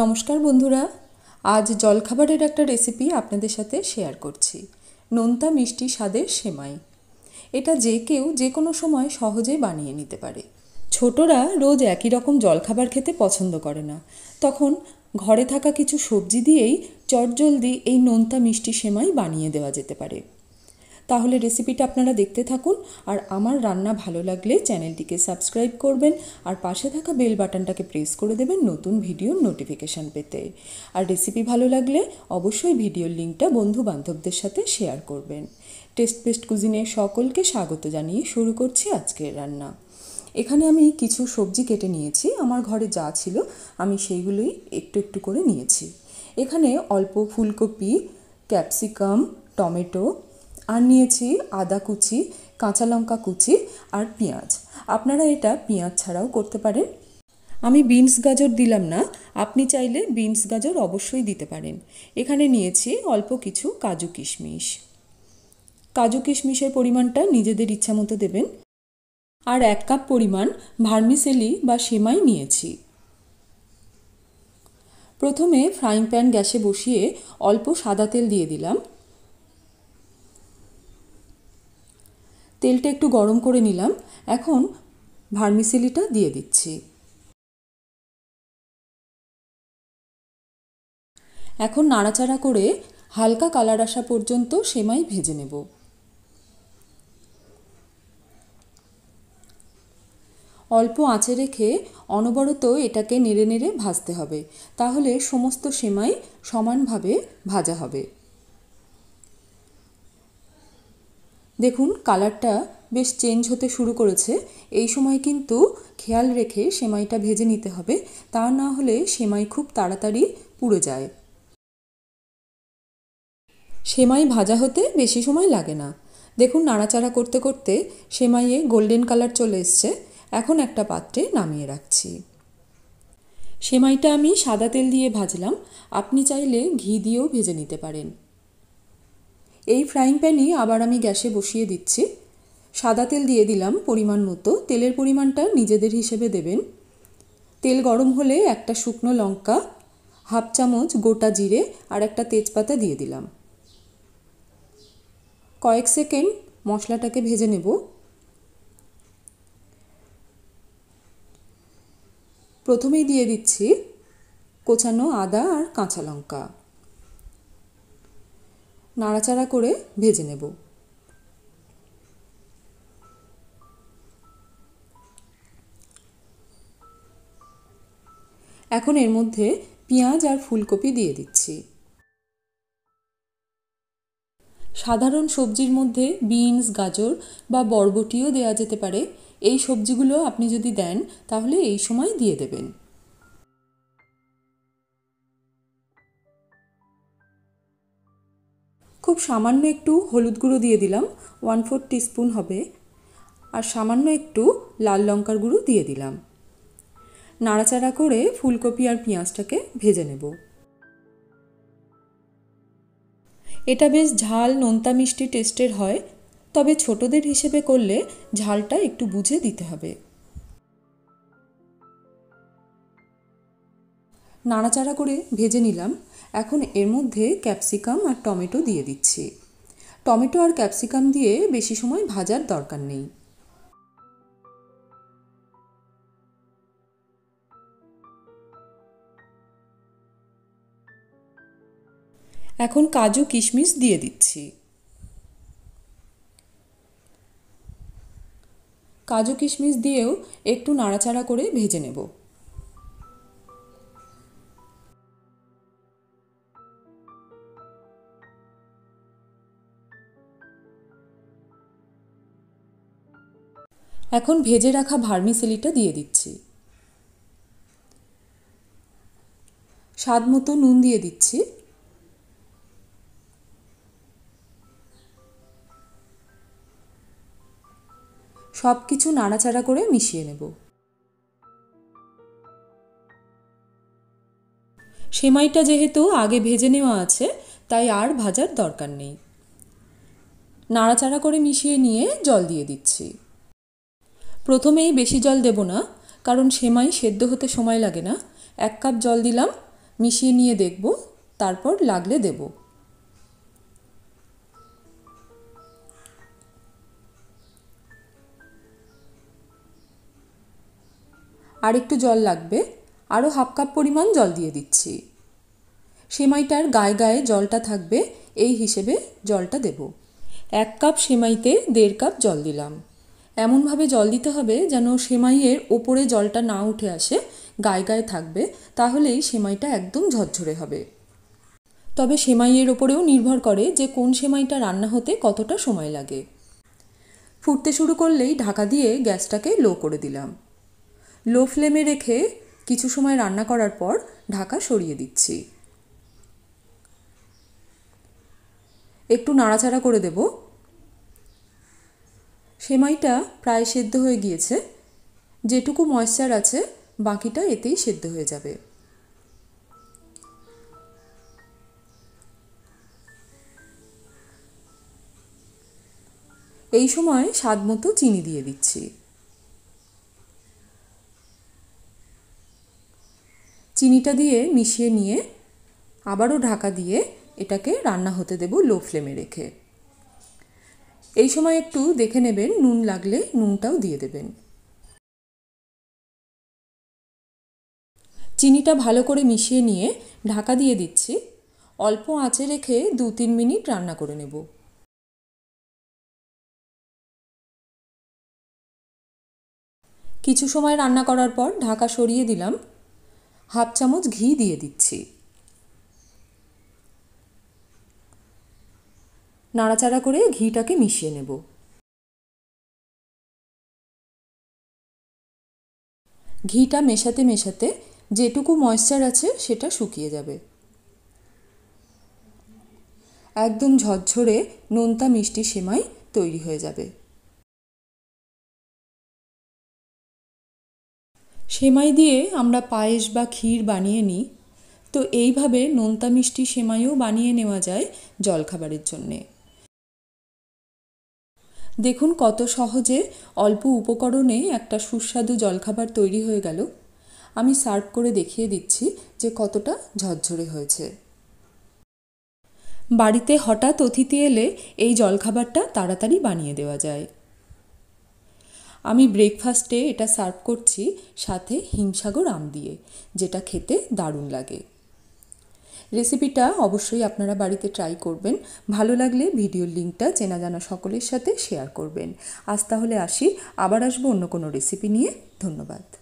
নমস্কার বন্ধুরা আজ জলখাবারের একটা রেসিপি আপনাদের সাথে শেয়ার করছি নোনতা মিষ্টি স্বাদের সেমাই এটা যে কেউ যে কোনো সময় সহজে বানিয়ে নিতে পারে ছোটরা রোজ একই রকম জলখাবার খেতে পছন্দ করে না তখন ঘরে থাকা কিছু সবজি দিয়েই চটজলদি এই নোনতা মিষ্টি সেমাই বানিয়ে দেওয়া যেতে পারে তাহলে রেসিপিটা আপনারা দেখতে থাকুন আর আমার রান্না ভালো লাগলে চ্যানেলটিকে সাবস্ক্রাইব করবেন আর পাশে থাকা বেল বাটনটাকে প্রেস করে দেবেন নতুন ভিডিওর নোটিফিকেশান পেতে আর রেসিপি ভালো লাগলে অবশ্যই ভিডিওর লিঙ্কটা বন্ধু বান্ধবদের সাথে শেয়ার করবেন টেস্ট পেস্ট কুজিনে সকলকে স্বাগত জানিয়ে শুরু করছি আজকের রান্না এখানে আমি কিছু সবজি কেটে নিয়েছি আমার ঘরে যা ছিল আমি সেইগুলোই একটু একটু করে নিয়েছি এখানে অল্প ফুলকপি ক্যাপসিকাম টমেটো আর নিয়েছি আদা কুচি কাঁচা লঙ্কা কুচি আর পেঁয়াজ আপনারা এটা পেঁয়াজ ছাড়াও করতে পারেন আমি বিনস গাজর দিলাম না আপনি চাইলে বিনস গাজর অবশ্যই দিতে পারেন এখানে নিয়েছি অল্প কিছু কাজু কিশমিশ কাজু কিশমিশের পরিমাণটা নিজেদের ইচ্ছা মতো দেবেন আর এক কাপ পরিমাণ ভার্মিসেলি বা সেমাই নিয়েছি প্রথমে ফ্রাইং প্যান গ্যাসে বসিয়ে অল্প সাদা তেল দিয়ে দিলাম তেলটা একটু গরম করে নিলাম এখন ভার্মিসেলিটা দিয়ে দিচ্ছি এখন নাড়াচাড়া করে হালকা কালার আসা পর্যন্ত সেমাই ভেজে নেব অল্প আঁচে রেখে অনবরত এটাকে নেড়ে নেড়ে ভাজতে হবে তাহলে সমস্ত সেমাই সমানভাবে ভাজা হবে দেখুন কালারটা বেশ চেঞ্জ হতে শুরু করেছে এই সময় কিন্তু খেয়াল রেখে সেমাইটা ভেজে নিতে হবে তা না হলে সেমাই খুব তাড়াতাড়ি পুড়ে যায় সেমাই ভাজা হতে বেশি সময় লাগে না দেখুন নাড়াচাড়া করতে করতে সেমাইয়ে গোল্ডেন কালার চলে এসছে এখন একটা পাত্রে নামিয়ে রাখছি সেমাইটা আমি সাদা তেল দিয়ে ভাজলাম আপনি চাইলে ঘি দিয়েও ভেজে নিতে পারেন এই ফ্রাইং প্যানে আবার আমি গ্যাসে বসিয়ে দিচ্ছি সাদা তেল দিয়ে দিলাম পরিমাণ মতো তেলের পরিমাণটা নিজেদের হিসেবে দেবেন তেল গরম হলে একটা শুকনো লঙ্কা হাফ চামচ গোটা জিরে আর একটা তেজপাতা দিয়ে দিলাম কয়েক সেকেন্ড মশলাটাকে ভেজে নেব প্রথমেই দিয়ে দিচ্ছি কোচানো আদা আর কাঁচা লঙ্কা নাড়াচাড়া করে ভেজে নেব এখন এর মধ্যে পেঁয়াজ আর ফুলকপি দিয়ে দিচ্ছি সাধারণ সবজির মধ্যে বিনস গাজর বা বরবটিও দেওয়া যেতে পারে এই সবজিগুলো আপনি যদি দেন তাহলে এই সময় দিয়ে দেবেন খুব সামান্য একটু হলুদ গুঁড়ো দিয়ে দিলাম ওয়ান ফোর টিস্পুন হবে আর সামান্য একটু লাল লঙ্কার গুঁড়ো দিয়ে দিলাম নাড়াচাড়া করে ফুলকপি আর পেঁয়াজটাকে ভেজে নেব এটা বেশ ঝাল নোনতা মিষ্টি টেস্টের হয় তবে ছোটদের হিসেবে করলে ঝালটা একটু বুঝে দিতে হবে নাড়াচাড়া করে ভেজে নিলাম এখন এর মধ্যে ক্যাপসিকাম আর টমেটো দিয়ে দিচ্ছি টমেটো আর ক্যাপসিকাম দিয়ে বেশি সময় ভাজার দরকার নেই এখন কাজু কিশমিশ দিয়ে দিচ্ছি কাজু কিশমিশ দিয়েও একটু নাড়াচাড়া করে ভেজে নেব এখন ভেজে রাখা ভার্মিসেলিটা দিয়ে দিচ্ছি স্বাদ মতো নুন দিয়ে দিচ্ছি সব কিছু নাড়াচাড়া করে মিশিয়ে নেব সেমাইটা যেহেতু আগে ভেজে নেওয়া আছে তাই আর ভাজার দরকার নেই নাড়াচাড়া করে মিশিয়ে নিয়ে জল দিয়ে দিচ্ছি প্রথমেই বেশি জল দেব না কারণ সেমাই সেদ্ধ হতে সময় লাগে না এক কাপ জল দিলাম মিশিয়ে নিয়ে দেখব তারপর লাগলে দেব আর একটু জল লাগবে আরও হাফ কাপ পরিমাণ জল দিয়ে দিচ্ছি সেমাইটার গায়ে গায়ে জলটা থাকবে এই হিসেবে জলটা দেব এক কাপ সেমাইতে দেড় কাপ জল দিলাম এমনভাবে জল দিতে হবে যেন সেমাইয়ের ওপরে জলটা না উঠে আসে গায়ে গায়ে থাকবে তাহলেই সেমাইটা একদম ঝরঝরে হবে তবে সেমাইয়ের ওপরেও নির্ভর করে যে কোন সেমাইটা রান্না হতে কতটা সময় লাগে ফুটতে শুরু করলেই ঢাকা দিয়ে গ্যাসটাকে লো করে দিলাম লো ফ্লেমে রেখে কিছু সময় রান্না করার পর ঢাকা সরিয়ে দিচ্ছি একটু নাড়াচাড়া করে দেবো সেমাইটা প্রায় সেদ্ধ হয়ে গিয়েছে যেটুকু ময়শ্চার আছে বাকিটা এতেই সেদ্ধ হয়ে যাবে এই সময় স্বাদ মতো চিনি দিয়ে দিচ্ছি চিনিটা দিয়ে মিশিয়ে নিয়ে আবারও ঢাকা দিয়ে এটাকে রান্না হতে দেব লো ফ্লেমে রেখে এই সময় একটু দেখে নেবেন নুন লাগলে নুনটাও দিয়ে দেবেন চিনিটা ভালো করে মিশিয়ে নিয়ে ঢাকা দিয়ে দিচ্ছি অল্প আঁচে রেখে দু তিন মিনিট রান্না করে নেব কিছু সময় রান্না করার পর ঢাকা সরিয়ে দিলাম হাফ চামচ ঘি দিয়ে দিচ্ছি নাড়াচাড়া করে ঘিটাকে মিশিয়ে নেব ঘিটা মেশাতে মেশাতে যেটুকু ময়েশ্চার আছে সেটা শুকিয়ে যাবে একদম ঝরঝরে নোনতা মিষ্টি সেমাই তৈরি হয়ে যাবে সেমাই দিয়ে আমরা পায়েস বা ক্ষীর বানিয়ে নিই তো এইভাবে নোনতা মিষ্টি সেমাইও বানিয়ে নেওয়া যায় জলখাবারের জন্যে দেখুন কত সহজে অল্প উপকরণে একটা সুস্বাদু জলখাবার তৈরি হয়ে গেল আমি সার্ভ করে দেখিয়ে দিচ্ছি যে কতটা ঝরঝরে হয়েছে বাড়িতে হঠাৎ অতিথি এলে এই জলখাবারটা তাড়াতাড়ি বানিয়ে দেওয়া যায় আমি ব্রেকফাস্টে এটা সার্ভ করছি সাথে হিমসাগর আম দিয়ে যেটা খেতে দারুণ লাগে রেসিপিটা অবশ্যই আপনারা বাড়িতে ট্রাই করবেন ভালো লাগলে ভিডিওর লিঙ্কটা চেনা জানা সকলের সাথে শেয়ার করবেন আজ তাহলে আসি আবার আসবো অন্য কোনো রেসিপি নিয়ে ধন্যবাদ